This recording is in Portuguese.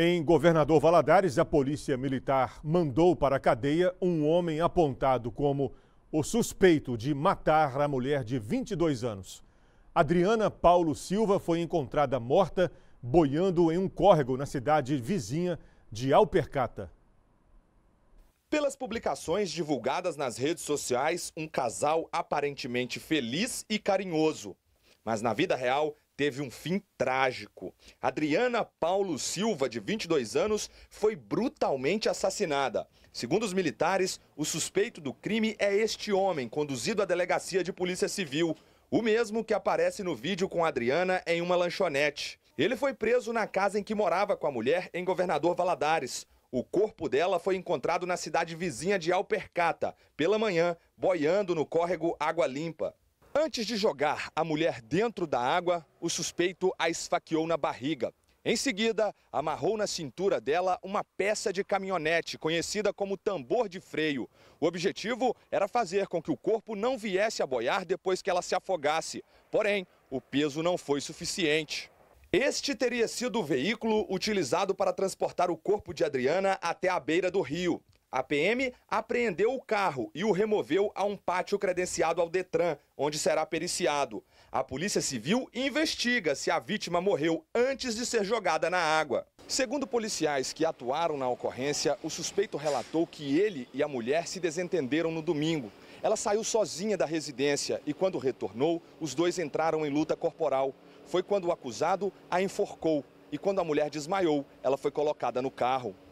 Em Governador Valadares, a polícia militar mandou para a cadeia um homem apontado como o suspeito de matar a mulher de 22 anos. Adriana Paulo Silva foi encontrada morta boiando em um córrego na cidade vizinha de Alpercata. Pelas publicações divulgadas nas redes sociais, um casal aparentemente feliz e carinhoso. Mas na vida real, teve um fim trágico. Adriana Paulo Silva, de 22 anos, foi brutalmente assassinada. Segundo os militares, o suspeito do crime é este homem, conduzido à delegacia de polícia civil, o mesmo que aparece no vídeo com Adriana em uma lanchonete. Ele foi preso na casa em que morava com a mulher em Governador Valadares. O corpo dela foi encontrado na cidade vizinha de Alpercata, pela manhã, boiando no córrego Água Limpa. Antes de jogar a mulher dentro da água, o suspeito a esfaqueou na barriga. Em seguida, amarrou na cintura dela uma peça de caminhonete, conhecida como tambor de freio. O objetivo era fazer com que o corpo não viesse a boiar depois que ela se afogasse. Porém, o peso não foi suficiente. Este teria sido o veículo utilizado para transportar o corpo de Adriana até a beira do rio. A PM apreendeu o carro e o removeu a um pátio credenciado ao Detran, onde será periciado. A Polícia Civil investiga se a vítima morreu antes de ser jogada na água. Segundo policiais que atuaram na ocorrência, o suspeito relatou que ele e a mulher se desentenderam no domingo. Ela saiu sozinha da residência e, quando retornou, os dois entraram em luta corporal. Foi quando o acusado a enforcou e, quando a mulher desmaiou, ela foi colocada no carro.